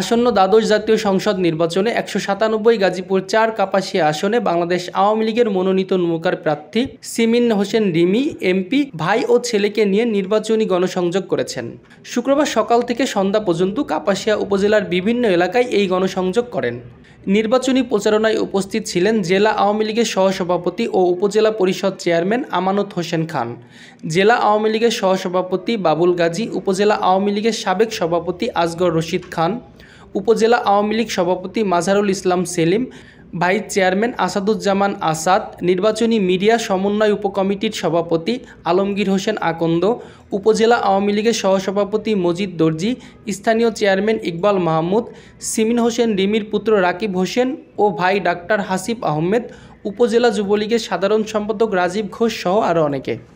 আসন্ন দ্বাদশ জাতীয় সংসদ নির্বাচনে একশো সাতানব্বই গাজীপুর চার কাপাসিয়া আসনে বাংলাদেশ আওয়ামী লীগের মনোনীত নৌকার প্রার্থী সিমিন হোসেন রিমি এমপি ভাই ও ছেলেকে নিয়ে নির্বাচনী গণসংযোগ করেছেন শুক্রবার সকাল থেকে সন্ধ্যা পর্যন্ত কাপাসিয়া উপজেলার বিভিন্ন এলাকায় এই গণসংযোগ করেন নির্বাচনী প্রচারণায় উপস্থিত ছিলেন জেলা আওয়ামী লীগের সহসভাপতি ও উপজেলা পরিষদ চেয়ারম্যান আমানত হোসেন খান জেলা আওয়ামী লীগের সহসভাপতি বাবুল গাজী উপজেলা আওয়ামী লীগের সাবেক সভাপতি আজগর রশিদ খান উপজেলা আওয়ামী লীগ সভাপতি মাজারুল ইসলাম সেলিম ভাইস চেয়ারম্যান আসাদুজ্জামান আসাদ নির্বাচনী মিডিয়া সমন্বয় উপকমিটির সভাপতি আলমগীর হোসেন আকন্দ উপজেলা আওয়ামী লীগের সহসভাপতি মজিদ দর্জি স্থানীয় চেয়ারম্যান ইকবাল মাহমুদ সিমিন হোসেন রিমির পুত্র রাকিব হোসেন ও ভাই ডাক্তার হাসিব আহমেদ উপজেলা যুবলীগের সাধারণ সম্পাদক রাজীব ঘোষ সহ আরও অনেকে